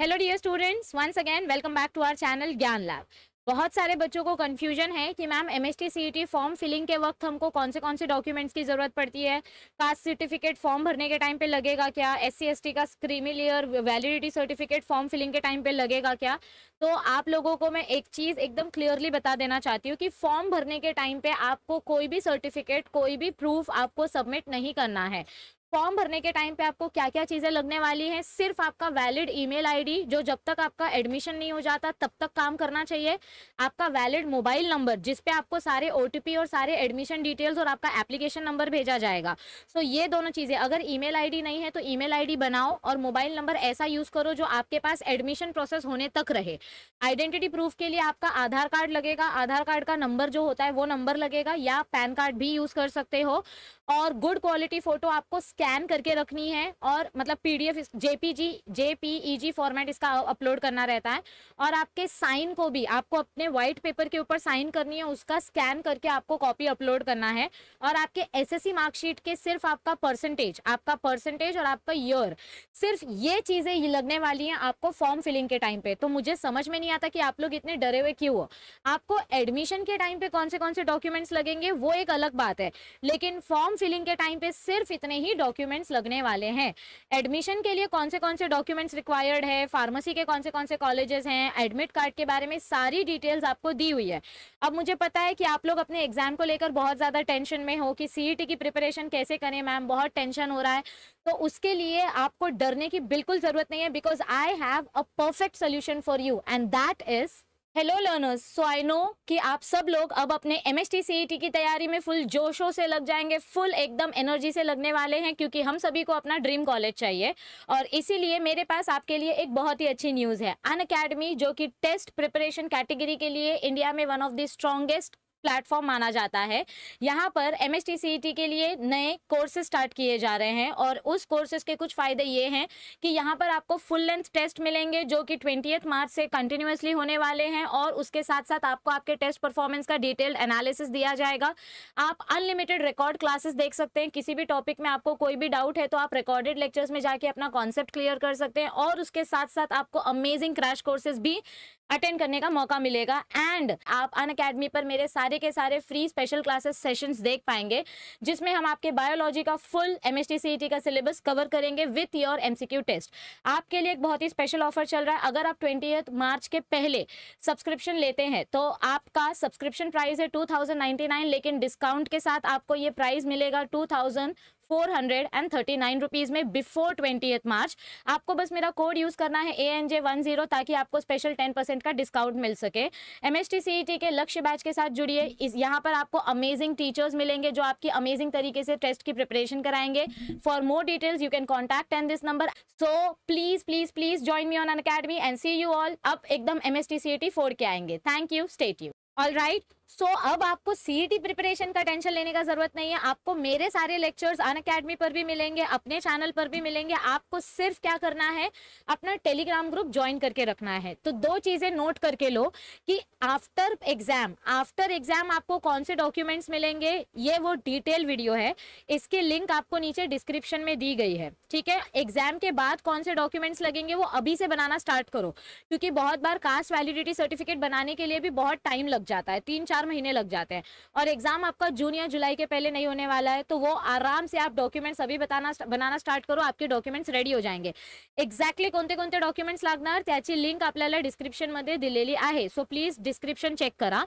Hello dear students once again welcome back to our channel Gyan lab बहुत सारे बच्चों को कन्फ्यूजन है कि ma'am M S T form filling के वक्त हमको कौन से कौन से डॉक्यूमेंट्स की ज़रूरत पड़ती है कास्ट सर्टिफिकेट फॉर्म भरने के टाइम पे लगेगा क्या एस सी का creamy layer validity certificate form filling के टाइम पे लगेगा क्या तो आप लोगों को मैं एक चीज़ एकदम क्लियरली बता देना चाहती हूँ कि फॉर्म भरने के टाइम पे आपको कोई भी सर्टिफिकेट कोई भी प्रूफ आपको सबमिट नहीं करना है फॉर्म भरने के टाइम पे आपको क्या क्या चीज़ें लगने वाली हैं सिर्फ आपका वैलिड ईमेल आईडी जो जब तक आपका एडमिशन नहीं हो जाता तब तक काम करना चाहिए आपका वैलिड मोबाइल नंबर जिसपे आपको सारे ओटीपी और सारे एडमिशन डिटेल्स और आपका एप्लीकेशन नंबर भेजा जाएगा सो ये दोनों चीज़ें अगर ई मेल नहीं है तो ई मेल बनाओ और मोबाइल नंबर ऐसा यूज़ करो जो आपके पास एडमिशन प्रोसेस होने तक रहे आइडेंटिटी प्रूफ के लिए आपका आधार कार्ड लगेगा आधार कार्ड का नंबर जो होता है वो नंबर लगेगा या पैन कार्ड भी यूज़ कर सकते हो और गुड क्वालिटी फोटो आपको स्कैन करके रखनी है और मतलब पीडीएफ जेपीजी जेपीईजी फॉर्मेट इसका अपलोड करना रहता है और आपके साइन को भी आपको अपने व्हाइट पेपर के ऊपर साइन करनी है उसका स्कैन करके आपको कॉपी अपलोड करना है और आपके एसएससी मार्कशीट के सिर्फ आपका परसेंटेज आपका परसेंटेज और आपका ईयर सिर्फ ये चीज़ें लगने वाली हैं आपको फॉर्म फिलिंग के टाइम पे तो मुझे समझ में नहीं आता कि आप लोग इतने डरे हुए क्यों हो आपको एडमिशन के टाइम पे कौन से कौन से डॉक्यूमेंट्स लगेंगे वो एक अलग बात है लेकिन फॉर्म फिलिंग के टाइम पे सिर्फ इतने ही डॉक्यूमेंट्स लगने वाले हैं एडमिशन के लिए कौन से कौन से डॉक्यूमेंट्स रिक्वायर्ड है फार्मेसी के कौन से कौन से कॉलेजेस हैं एडमिट कार्ड के बारे में सारी डिटेल्स आपको दी हुई है अब मुझे पता है कि आप लोग अपने एग्जाम को लेकर बहुत ज़्यादा टेंशन में हो कि सी e की प्रिपरेशन कैसे करें मैम बहुत टेंशन हो रहा है तो उसके लिए आपको डरने की बिल्कुल ज़रूरत नहीं है because I have a perfect solution for you and that is hello learners so I know कि आप सब लोग अब अपने एम एस e की तैयारी में फुल जोशों से लग जाएंगे फुल एकदम एनर्जी से लगने वाले हैं क्योंकि हम सभी को अपना ड्रीम कॉलेज चाहिए और इसीलिए मेरे पास आपके लिए एक बहुत ही अच्छी न्यूज़ है अन अकेडमी जो कि टेस्ट प्रिपरेशन कैटेगरी के लिए इंडिया में one of the strongest platform माना जाता है यहाँ पर एम e के लिए नए कोर्सेज स्टार्ट किए जा रहे हैं और उस कोर्सेज के कुछ फ़ायदे ये हैं कि यहाँ पर आपको फुल लेंथ टेस्ट मिलेंगे जो कि ट्वेंटी मार्च से कंटिन्यूसली होने वाले हैं और उसके साथ साथ आपको आपके टेस्ट परफॉर्मेंस का डिटेल्ड एनालिसिस दिया जाएगा आप अनलिमिटेड रिकॉर्ड क्लासेस देख सकते हैं किसी भी टॉपिक में आपको कोई भी डाउट है तो आप रिकॉर्डेड लेक्चर्स में जाके अपना कॉन्सेप्ट क्लियर कर सकते हैं और उसके साथ साथ आपको अमेजिंग क्रैश कोर्सेज भी अटेंड करने का मौका मिलेगा एंड आप अन अकेडमी पर मेरे सारे के सारे फ्री स्पेशल क्लासेस सेशंस देख पाएंगे जिसमें हम आपके बायोलॉजी का फुल एम एस e का सिलेबस कवर करेंगे विथ योर एम टेस्ट आपके लिए एक बहुत ही स्पेशल ऑफर चल रहा है अगर आप ट्वेंटी मार्च के पहले सब्सक्रिप्शन लेते हैं तो आपका सब्सक्रिप्शन प्राइस है टू लेकिन डिस्काउंट के साथ आपको ये प्राइस मिलेगा two four hundred and thirty nine rupees में बिफोर ट्वेंटी मार्च आपको बस मेरा कोड यूज़ करना है A N J one zero ताकि आपको स्पेशल टेन परसेंट का डिस्काउंट मिल सके M S T C E T के लक्ष्य बैच के साथ जुड़िए इस यहाँ पर आपको अमेजिंग टीचर्स मिलेंगे जो आपकी अमेजिंग तरीके से टेस्ट की प्रिपरेशन कराएंगे for more details you can contact on this number so please please please join me on Unacademy and see you all अब एकदम M S T C E T four के आएंगे thank you state you all right so so, अब आपको CET preparation e का tension लेने का जरूरत नहीं है आपको मेरे सारे लेक्चर्स अन अकेडमी पर भी मिलेंगे अपने चैनल पर भी मिलेंगे आपको सिर्फ क्या करना है अपना टेलीग्राम ग्रुप ज्वाइन करके रखना है तो दो चीजें नोट करके लो कि आफ्टर एग्जाम आफ्टर एग्जाम आपको कौन से डॉक्यूमेंट्स मिलेंगे ये वो डिटेल वीडियो है इसकी लिंक आपको नीचे डिस्क्रिप्शन में दी गई है ठीक है एग्जाम के बाद कौन से डॉक्यूमेंट्स लगेंगे वो अभी से बनाना स्टार्ट करो क्योंकि बहुत बार कास्ट वैलिडिटी सर्टिफिकेट बनाने के लिए भी बहुत टाइम लग जाता है तीन चार चार महीने लग जाते हैं और एग्जाम आपका जून या जुलाई के पहले नहीं होने वाला है तो वो आराम से आप डॉक्यूमेंट्स अभी बताना बनाना स्टार्ट करो आपके डॉक्यूमेंट्स रेडी हो जाएंगे एक्झॅक्टली कोणते कोणते डॉक्युमेंट्स लागणार त्याची लिंक आपल्याला डिस्क्रिप्शनमध्ये दिलेली आहे सो प्लीज डिस्क्रिप्शन चेक करा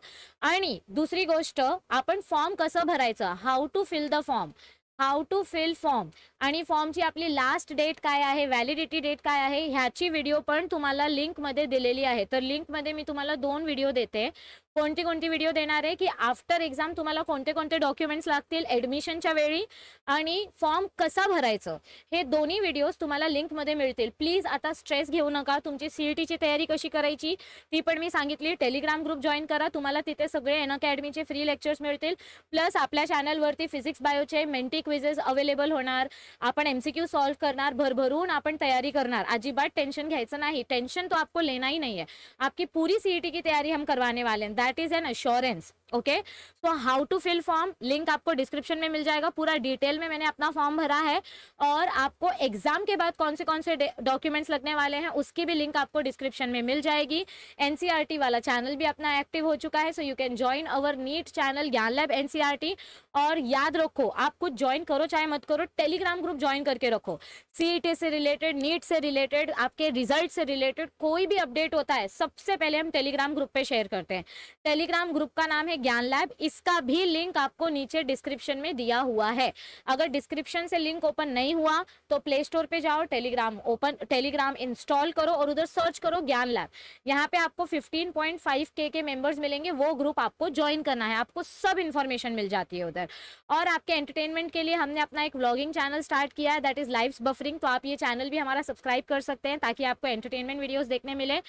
आणि दुसरी गोष्ट आपण फॉर्म कसं भरायचं how to fill the form how to fill form आणि फॉर्मची आपली लास्ट डेट काय आहे व्हॅलिडिटी डेट काय आहे ह्याची व्हिडिओ पण तुम्हाला लिंकमध्ये दिलेली आहे तर लिंकमध्ये मी तुम्हाला दोन व्हिडिओ देते कोणती कोणती व्हिडिओ देणार आहे की आफ्टर एक्झाम तुम्हाला कोणते कोणते डॉक्युमेंट्स लागतील ॲडमिशनच्या वेळी आणि फॉर्म कसा भरायचं हे दोन्ही व्हिडिओज तुम्हाला लिंकमध्ये मिळतील प्लीज आता स्ट्रेस घेऊ नका तुमची सी e ची तयारी कशी करायची ती पण मी सांगितली टेलिग्राम ग्रुप जॉईन करा तुम्हाला तिथे सगळे एन अकॅडमीचे फ्री लेक्चर्स मिळतील प्लस आपल्या चॅनलवरती फिजिक्स बायोचे मेंटी क्विजेस अवेलेबल होणार आपण एम सी क्यू सॉल्व्ह करणार भरभरून आपण तयारी करणार अजिबात टेन्शन घ्यायचं नाही टेन्शन तो आपको लेना ही नाही आहे आपकी पूरी सी टी की तयारी हम करवाने वाले That is an assurance. Okay so how to fill form link आपको डिस्क्रिप्शन में मिल जाएगा पूरा डिटेल में मैंने अपना फॉर्म भरा है और आपको एग्जाम के बाद कौन से कौन से डॉक्यूमेंट्स लगने वाले हैं उसकी भी लिंक आपको डिस्क्रिप्शन में मिल जाएगी एनसीईआरटी e वाला चैनल भी अपना एक्टिव हो चुका है so you can join our NEET channel Gyan lab NCERT और याद रखो आप कुछ ज्वाइन करो चाहे मत करो टेलीग्राम ग्रुप ज्वाइन करके रखो सीईटी e से रिलेटेड नीट से रिलेटेड आपके रिजल्ट से रिलेटेड कोई भी अपडेट होता है सबसे पहले हम टेलीग्राम ग्रुप पे शेयर करते हैं टेलीग्राम ग्रुप का नाम है ज्ञान लैब इसका भी लिंक आपको नीचे डिस्क्रिप्शन में दिया हुआ है अगर डिस्क्रिप्शन से लिंक ओपन नहीं हुआ तो प्ले स्टोर पे जाओ टेलीग्राम ओपन टेलीग्राम इंस्टॉल करो और उधर सर्च करो ज्ञान लैब यहाँ पे आपको 15.5 के के मेंबर्स मिलेंगे वो ग्रुप आपको ज्वाइन करना है आपको सब इन्फॉर्मेशन मिल जाती है उधर और आपके एंटरटेनमेंट के लिए हमने अपना एक ब्लॉगिंग चैनल स्टार्ट किया है दैट इज लाइव बफरिंग तो आप ये चैनल भी हमारा सब्सक्राइब कर सकते हैं ताकि आपको एंटरटेनमेंट वीडियोज देखने मिले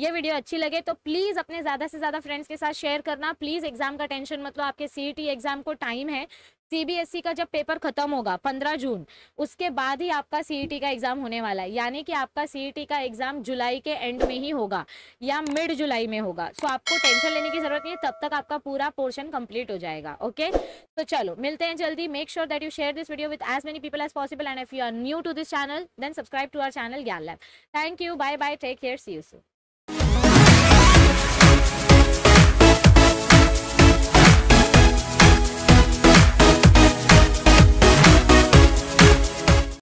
ये वीडियो अच्छी लगे तो प्लीज़ अपने ज़्यादा से ज़्यादा फ्रेंड्स के साथ शेयर करना प्लीज़ एग्जाम का टेंशन मतलब आपके सी एग्जाम e को टाइम है सीबीएसई e का जब पेपर खत्म होगा 15 जून उसके बाद ही आपका सीईटी e का एग्जाम होने वाला है यानी कि आपका सीईटी का एग्जाम जुलाई के एंड में ही होगा या मिड जुलाई में होगा सो आपको टेंशन लेने की जरूरत नहीं है तब तक आपका पूरा पोर्शन कंप्लीट हो जाएगा ओके तो चलो मिलते हैं जल्दी make sure that you share this video with as many people as possible and if you are new to this channel then subscribe to our channel Gyan lab thank you bye bye take care see you Sue